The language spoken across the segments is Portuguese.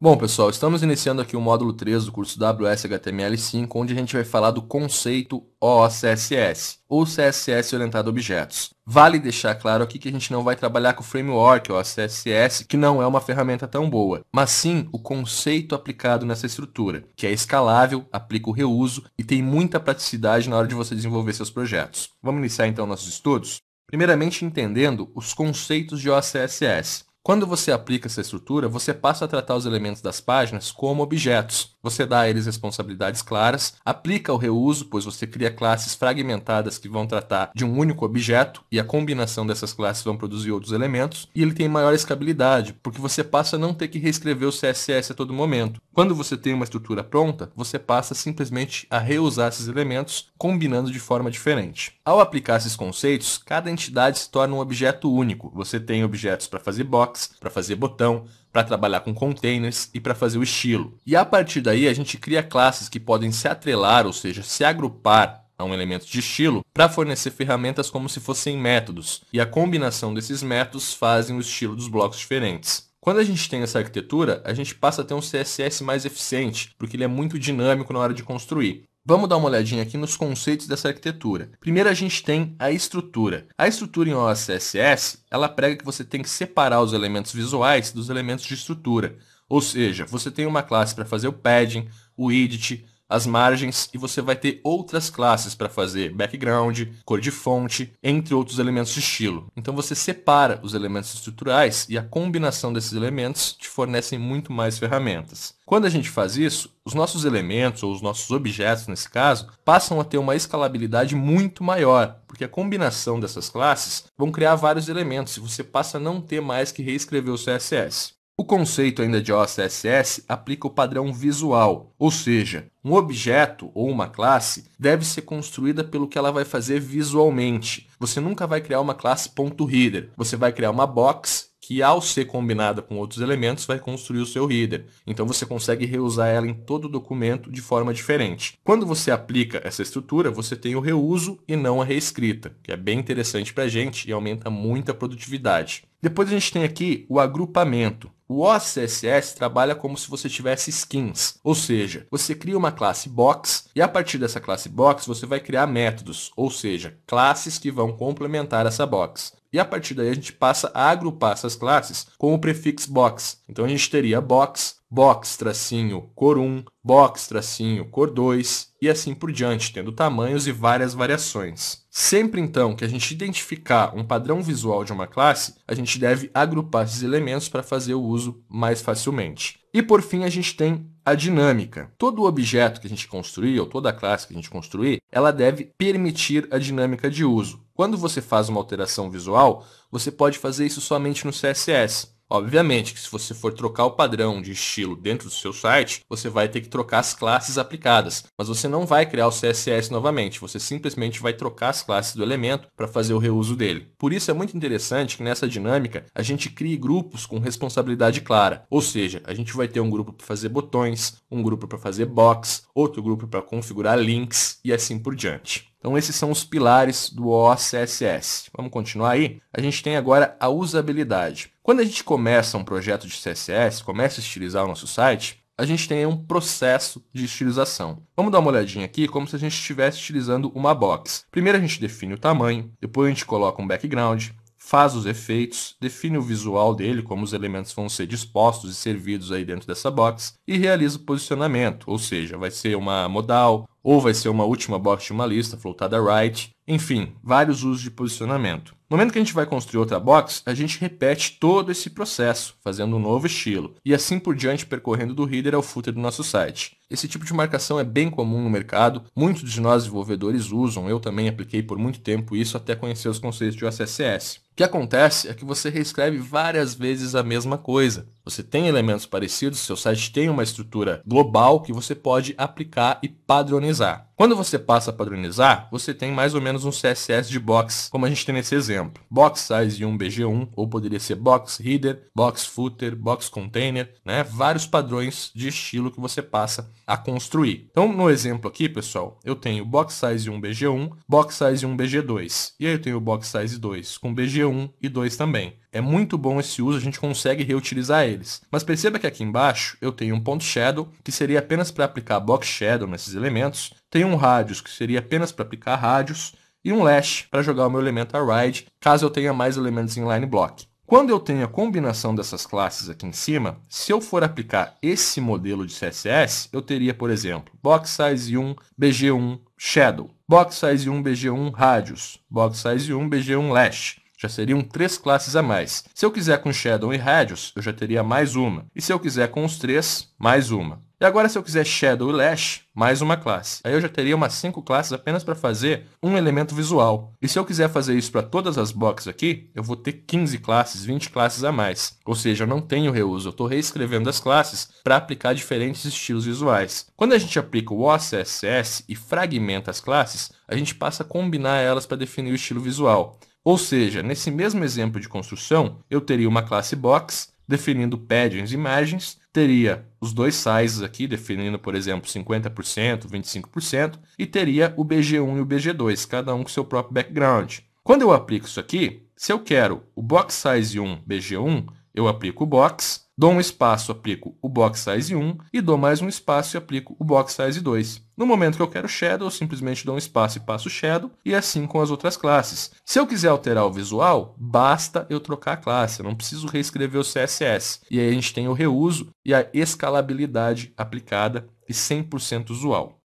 Bom, pessoal, estamos iniciando aqui o módulo 3 do curso WS HTML5, onde a gente vai falar do conceito OCSS, ou CSS orientado a objetos. Vale deixar claro aqui que a gente não vai trabalhar com o framework OCSS, que não é uma ferramenta tão boa, mas sim o conceito aplicado nessa estrutura, que é escalável, aplica o reuso e tem muita praticidade na hora de você desenvolver seus projetos. Vamos iniciar então nossos estudos? Primeiramente entendendo os conceitos de OCSS. Quando você aplica essa estrutura, você passa a tratar os elementos das páginas como objetos. Você dá a eles responsabilidades claras, aplica o reuso, pois você cria classes fragmentadas que vão tratar de um único objeto e a combinação dessas classes vão produzir outros elementos, e ele tem maior escabilidade, porque você passa a não ter que reescrever o CSS a todo momento. Quando você tem uma estrutura pronta, você passa simplesmente a reusar esses elementos, combinando de forma diferente. Ao aplicar esses conceitos, cada entidade se torna um objeto único. Você tem objetos para fazer box, para fazer botão, para trabalhar com containers e para fazer o estilo. E a partir daí a gente cria classes que podem se atrelar, ou seja, se agrupar a um elemento de estilo para fornecer ferramentas como se fossem métodos, e a combinação desses métodos fazem o estilo dos blocos diferentes. Quando a gente tem essa arquitetura, a gente passa a ter um CSS mais eficiente, porque ele é muito dinâmico na hora de construir. Vamos dar uma olhadinha aqui nos conceitos dessa arquitetura. Primeiro a gente tem a estrutura. A estrutura em OSSS, ela prega que você tem que separar os elementos visuais dos elementos de estrutura. Ou seja, você tem uma classe para fazer o padding, o edit, as margens e você vai ter outras classes para fazer background, cor de fonte, entre outros elementos de estilo. Então você separa os elementos estruturais e a combinação desses elementos te fornecem muito mais ferramentas. Quando a gente faz isso, os nossos elementos ou os nossos objetos, nesse caso, passam a ter uma escalabilidade muito maior, porque a combinação dessas classes vão criar vários elementos e você passa a não ter mais que reescrever o CSS. O conceito ainda de OSSS aplica o padrão visual, ou seja, um objeto ou uma classe deve ser construída pelo que ela vai fazer visualmente. Você nunca vai criar uma classe .reader. Você vai criar uma box que ao ser combinada com outros elementos vai construir o seu header. Então você consegue reusar ela em todo o documento de forma diferente. Quando você aplica essa estrutura, você tem o reuso e não a reescrita, que é bem interessante para a gente e aumenta muito a produtividade. Depois a gente tem aqui o agrupamento. O OCSS trabalha como se você tivesse skins, ou seja, você cria uma classe box e a partir dessa classe box você vai criar métodos, ou seja, classes que vão complementar essa box. E a partir daí a gente passa a agrupar essas classes com o prefixo box. Então a gente teria box, box tracinho cor 1, box tracinho cor 2 e assim por diante, tendo tamanhos e várias variações. Sempre então que a gente identificar um padrão visual de uma classe, a gente deve agrupar esses elementos para fazer o uso mais facilmente. E por fim, a gente tem a dinâmica. Todo objeto que a gente construir, ou toda classe que a gente construir, ela deve permitir a dinâmica de uso. Quando você faz uma alteração visual, você pode fazer isso somente no CSS. Obviamente que se você for trocar o padrão de estilo dentro do seu site, você vai ter que trocar as classes aplicadas, mas você não vai criar o CSS novamente, você simplesmente vai trocar as classes do elemento para fazer o reuso dele. Por isso é muito interessante que nessa dinâmica a gente crie grupos com responsabilidade clara, ou seja, a gente vai ter um grupo para fazer botões, um grupo para fazer box, outro grupo para configurar links e assim por diante. Então esses são os pilares do OCSS. Vamos continuar aí? A gente tem agora a usabilidade. Quando a gente começa um projeto de CSS, começa a estilizar o nosso site, a gente tem um processo de estilização. Vamos dar uma olhadinha aqui como se a gente estivesse estilizando uma box. Primeiro a gente define o tamanho, depois a gente coloca um background, faz os efeitos, define o visual dele, como os elementos vão ser dispostos e servidos aí dentro dessa box, e realiza o posicionamento, ou seja, vai ser uma modal, ou vai ser uma última box de uma lista, flotada right, enfim, vários usos de posicionamento. No momento que a gente vai construir outra box, a gente repete todo esse processo, fazendo um novo estilo, e assim por diante percorrendo do header ao footer do nosso site. Esse tipo de marcação é bem comum no mercado, muitos de nós desenvolvedores usam, eu também apliquei por muito tempo isso até conhecer os conceitos de OCSS. O que acontece é que você reescreve várias vezes a mesma coisa. Você tem elementos parecidos, seu site tem uma estrutura global que você pode aplicar e padronizar. Quando você passa a padronizar, você tem mais ou menos um CSS de box, como a gente tem nesse exemplo exemplo, box size 1 BG1, ou poderia ser box header, box footer, box container, né? Vários padrões de estilo que você passa a construir. Então, no exemplo aqui, pessoal, eu tenho box size 1 BG1, box size 1 BG2, e aí eu tenho box size 2 com BG1 e 2 também. É muito bom esse uso, a gente consegue reutilizar eles. Mas perceba que aqui embaixo eu tenho um ponto shadow, que seria apenas para aplicar box shadow nesses elementos. Tenho um radius, que seria apenas para aplicar rádios e um Lash para jogar o meu elemento Arride, caso eu tenha mais elementos em Line Block. Quando eu tenho a combinação dessas classes aqui em cima, se eu for aplicar esse modelo de CSS, eu teria, por exemplo, box size 1, bg1, shadow, box size 1, bg1, radius, box size 1, bg1, lash. Já seriam três classes a mais. Se eu quiser com shadow e radius, eu já teria mais uma. E se eu quiser com os três, mais uma. E agora se eu quiser Shadow e Lash, mais uma classe. Aí eu já teria umas 5 classes apenas para fazer um elemento visual. E se eu quiser fazer isso para todas as boxes aqui, eu vou ter 15 classes, 20 classes a mais. Ou seja, eu não tenho reuso, eu estou reescrevendo as classes para aplicar diferentes estilos visuais. Quando a gente aplica o OCSS e fragmenta as classes, a gente passa a combinar elas para definir o estilo visual. Ou seja, nesse mesmo exemplo de construção, eu teria uma classe box definindo paddings imagens teria os dois sizes aqui, definindo, por exemplo, 50%, 25%, e teria o BG1 e o BG2, cada um com seu próprio background. Quando eu aplico isso aqui, se eu quero o box size 1 BG1, eu aplico o box, Dou um espaço, aplico o box size 1 e dou mais um espaço e aplico o box size 2. No momento que eu quero shadow, eu simplesmente dou um espaço e passo shadow e assim com as outras classes. Se eu quiser alterar o visual, basta eu trocar a classe, eu não preciso reescrever o CSS. E aí a gente tem o reuso e a escalabilidade aplicada e 100% usual.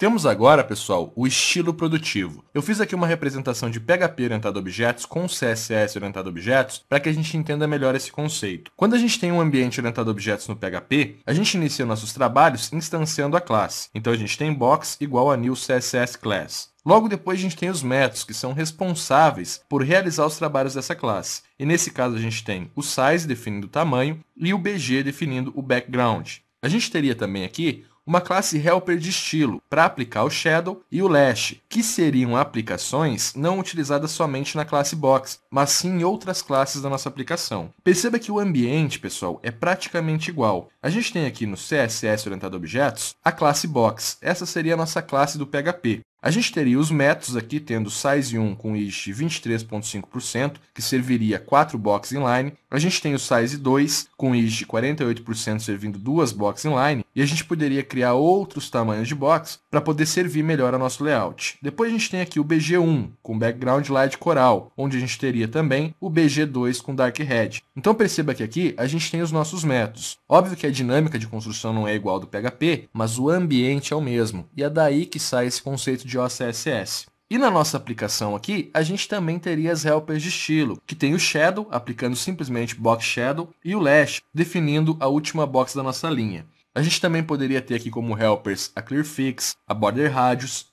Temos agora, pessoal, o estilo produtivo. Eu fiz aqui uma representação de PHP orientado a objetos com CSS orientado a objetos para que a gente entenda melhor esse conceito. Quando a gente tem um ambiente orientado a objetos no PHP, a gente inicia nossos trabalhos instanciando a classe. Então a gente tem box igual a new CSS class. Logo depois a gente tem os métodos, que são responsáveis por realizar os trabalhos dessa classe. E nesse caso a gente tem o size definindo o tamanho e o bg definindo o background. A gente teria também aqui uma classe helper de estilo para aplicar o Shadow e o Lash, que seriam aplicações não utilizadas somente na classe Box, mas sim em outras classes da nossa aplicação. Perceba que o ambiente, pessoal, é praticamente igual. A gente tem aqui no CSS orientado a objetos a classe Box. Essa seria a nossa classe do PHP. A gente teria os métodos aqui, tendo size1 com de 23,5%, que serviria 4 box inline. A gente tem o size2 com de 48% servindo duas box inline e a gente poderia criar outros tamanhos de box para poder servir melhor ao nosso layout. Depois a gente tem aqui o BG1 com background light coral, onde a gente teria também o BG2 com dark red. Então perceba que aqui a gente tem os nossos métodos. Óbvio que a dinâmica de construção não é igual ao do PHP, mas o ambiente é o mesmo. E é daí que sai esse conceito de OCSS. E na nossa aplicação aqui, a gente também teria as helpers de estilo, que tem o shadow, aplicando simplesmente box shadow, e o lash, definindo a última box da nossa linha. A gente também poderia ter aqui como helpers a Clearfix, a Border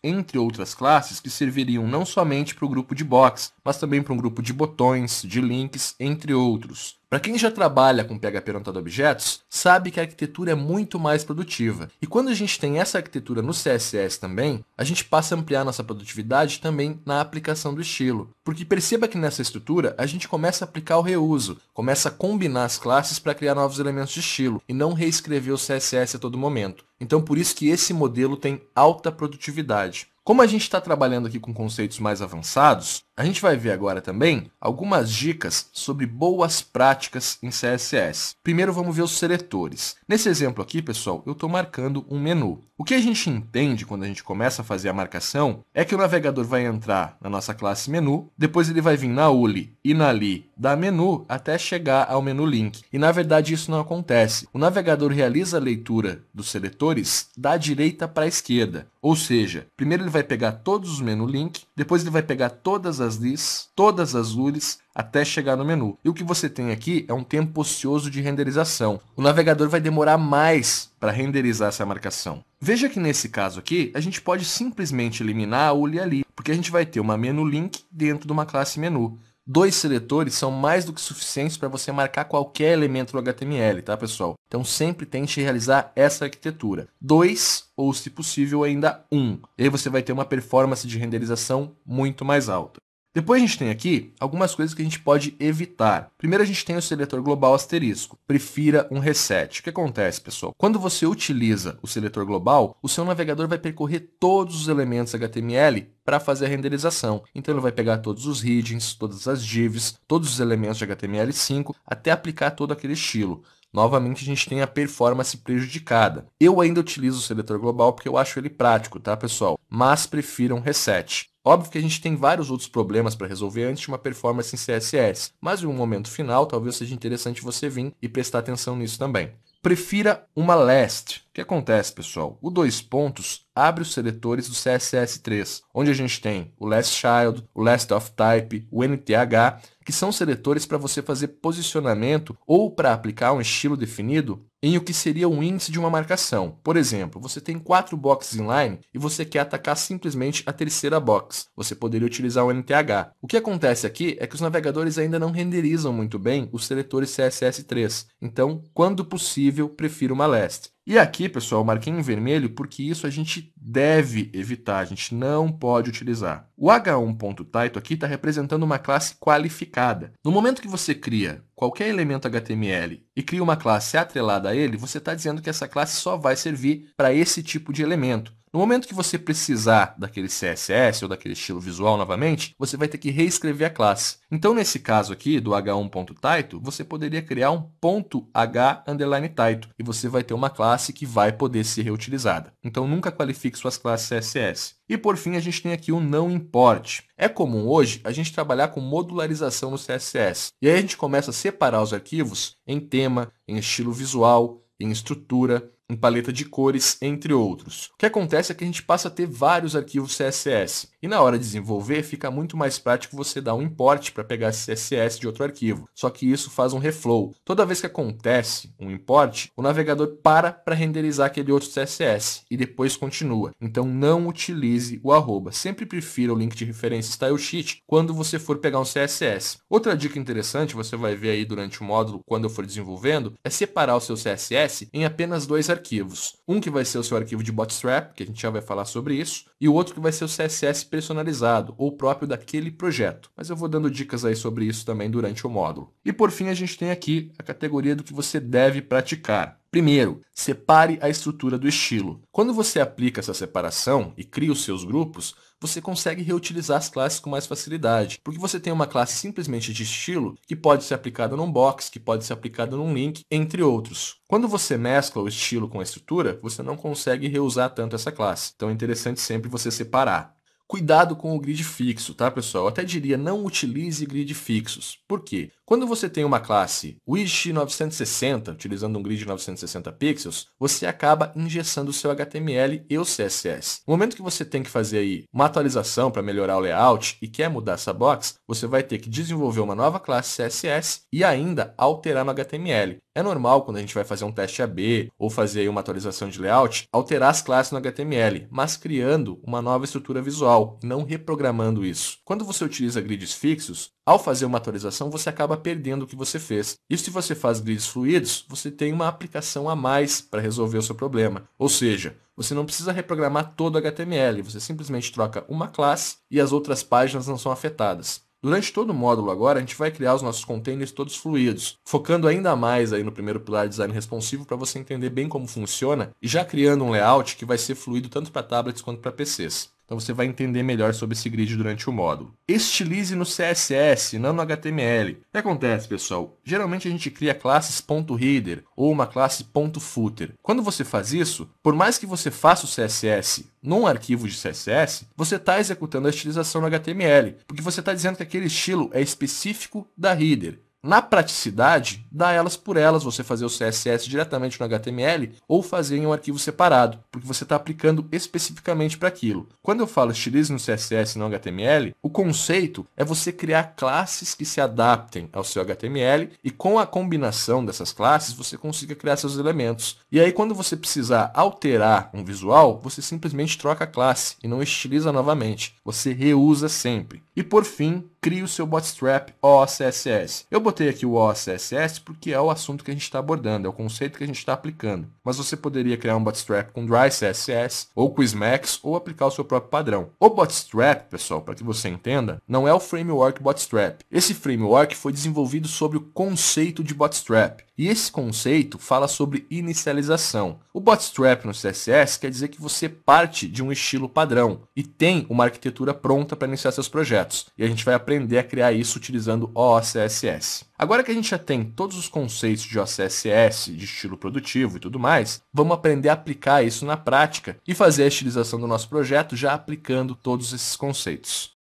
entre outras classes que serviriam não somente para o grupo de box, mas também para um grupo de botões, de links, entre outros. Para quem já trabalha com PHP orientado objetos, sabe que a arquitetura é muito mais produtiva. E quando a gente tem essa arquitetura no CSS também, a gente passa a ampliar nossa produtividade também na aplicação do estilo. Porque perceba que nessa estrutura a gente começa a aplicar o reuso, começa a combinar as classes para criar novos elementos de estilo e não reescrever o CSS a todo momento. Então por isso que esse modelo tem alta produtividade. Como a gente está trabalhando aqui com conceitos mais avançados, a gente vai ver agora também algumas dicas sobre boas práticas em CSS. Primeiro vamos ver os seletores. Nesse exemplo aqui, pessoal, eu estou marcando um menu. O que a gente entende quando a gente começa a fazer a marcação é que o navegador vai entrar na nossa classe menu, depois ele vai vir na uli e na li da menu até chegar ao menu link. E na verdade isso não acontece. O navegador realiza a leitura dos seletores da direita para a esquerda, ou seja, primeiro ele vai pegar todos os menu link, depois ele vai pegar todas as lists, todas as URLs, até chegar no menu. E o que você tem aqui é um tempo ocioso de renderização. O navegador vai demorar mais para renderizar essa marcação. Veja que nesse caso aqui, a gente pode simplesmente eliminar a URL ali, porque a gente vai ter uma menu link dentro de uma classe menu. Dois seletores são mais do que suficientes para você marcar qualquer elemento do HTML, tá pessoal? Então sempre tente realizar essa arquitetura. Dois, ou se possível ainda um. E aí você vai ter uma performance de renderização muito mais alta. Depois a gente tem aqui algumas coisas que a gente pode evitar. Primeiro a gente tem o seletor global asterisco. Prefira um reset. O que acontece, pessoal? Quando você utiliza o seletor global, o seu navegador vai percorrer todos os elementos HTML para fazer a renderização. Então ele vai pegar todos os headings, todas as divs, todos os elementos de HTML5 até aplicar todo aquele estilo. Novamente a gente tem a performance prejudicada. Eu ainda utilizo o seletor global porque eu acho ele prático, tá, pessoal? Mas prefiro um reset. Óbvio que a gente tem vários outros problemas para resolver antes de uma performance em CSS, mas em um momento final talvez seja interessante você vir e prestar atenção nisso também. Prefira uma last, que acontece, pessoal? O dois pontos abre os seletores do CSS3, onde a gente tem o Last Child, o Last of Type, o NTH, que são seletores para você fazer posicionamento ou para aplicar um estilo definido em o que seria o índice de uma marcação. Por exemplo, você tem quatro boxes inline e você quer atacar simplesmente a terceira box. Você poderia utilizar o NTH. O que acontece aqui é que os navegadores ainda não renderizam muito bem os seletores CSS3. Então, quando possível, prefiro uma last. E aqui, pessoal, eu marquei em vermelho porque isso a gente deve evitar, a gente não pode utilizar. O h1.title aqui está representando uma classe qualificada. No momento que você cria qualquer elemento HTML e cria uma classe atrelada a ele, você está dizendo que essa classe só vai servir para esse tipo de elemento. No momento que você precisar daquele CSS ou daquele estilo visual novamente, você vai ter que reescrever a classe. Então, nesse caso aqui do h1.title, você poderia criar um ponto h underline title e você vai ter uma classe que vai poder ser reutilizada. Então, nunca qualifique suas classes CSS. E por fim, a gente tem aqui o não importe. É comum hoje a gente trabalhar com modularização no CSS. E aí a gente começa a separar os arquivos em tema, em estilo visual, em estrutura, em paleta de cores, entre outros. O que acontece é que a gente passa a ter vários arquivos CSS. E na hora de desenvolver, fica muito mais prático você dar um import para pegar CSS de outro arquivo. Só que isso faz um reflow. Toda vez que acontece um import, o navegador para para renderizar aquele outro CSS e depois continua. Então não utilize o arroba. Sempre prefira o link de referência style sheet quando você for pegar um CSS. Outra dica interessante, você vai ver aí durante o módulo quando eu for desenvolvendo, é separar o seu CSS em apenas dois arquivos. Um que vai ser o seu arquivo de bootstrap, que a gente já vai falar sobre isso, e o outro que vai ser o CSS personalizado, ou próprio daquele projeto. Mas eu vou dando dicas aí sobre isso também durante o módulo. E por fim, a gente tem aqui a categoria do que você deve praticar. Primeiro, separe a estrutura do estilo. Quando você aplica essa separação e cria os seus grupos, você consegue reutilizar as classes com mais facilidade, porque você tem uma classe simplesmente de estilo que pode ser aplicada num box, que pode ser aplicada num link, entre outros. Quando você mescla o estilo com a estrutura, você não consegue reusar tanto essa classe. Então é interessante sempre você separar. Cuidado com o grid fixo, tá pessoal? Eu até diria não utilize grid fixos. Por quê? Quando você tem uma classe Wish 960, utilizando um grid de 960 pixels, você acaba ingessando o seu HTML e o CSS. No momento que você tem que fazer aí uma atualização para melhorar o layout e quer mudar essa box, você vai ter que desenvolver uma nova classe CSS e ainda alterar no HTML. É normal quando a gente vai fazer um teste AB ou fazer uma atualização de layout, alterar as classes no HTML, mas criando uma nova estrutura visual, não reprogramando isso. Quando você utiliza grids fixos, ao fazer uma atualização, você acaba perdendo o que você fez. E se você faz grids fluidos, você tem uma aplicação a mais para resolver o seu problema. Ou seja, você não precisa reprogramar todo o HTML, você simplesmente troca uma classe e as outras páginas não são afetadas. Durante todo o módulo agora, a gente vai criar os nossos containers todos fluidos, focando ainda mais aí no primeiro pilar design responsivo para você entender bem como funciona e já criando um layout que vai ser fluido tanto para tablets quanto para PCs. Então você vai entender melhor sobre esse grid durante o módulo. Estilize no CSS, não no HTML. O que acontece, pessoal? Geralmente a gente cria classes .reader ou uma classe .footer. Quando você faz isso, por mais que você faça o CSS num arquivo de CSS, você está executando a estilização no HTML, porque você está dizendo que aquele estilo é específico da header na praticidade, dá elas por elas, você fazer o CSS diretamente no HTML ou fazer em um arquivo separado, porque você está aplicando especificamente para aquilo. Quando eu falo estilize no CSS e no HTML, o conceito é você criar classes que se adaptem ao seu HTML e com a combinação dessas classes você consiga criar seus elementos. E aí quando você precisar alterar um visual, você simplesmente troca a classe e não estiliza novamente, você reusa sempre. E por fim, crie o seu bootstrap OCSS. Eu botei botei aqui o OSSS porque é o assunto que a gente está abordando, é o conceito que a gente está aplicando. Mas você poderia criar um bootstrap com dry CSS ou com Smax ou aplicar o seu próprio padrão. O bootstrap, pessoal, para que você entenda, não é o framework bootstrap. Esse framework foi desenvolvido sobre o conceito de bootstrap. E esse conceito fala sobre inicialização. O bootstrap no CSS quer dizer que você parte de um estilo padrão e tem uma arquitetura pronta para iniciar seus projetos. E a gente vai aprender a criar isso utilizando o OSSS. Agora que a gente já tem todos os conceitos de OCSS, de estilo produtivo e tudo mais, vamos aprender a aplicar isso na prática e fazer a estilização do nosso projeto já aplicando todos esses conceitos.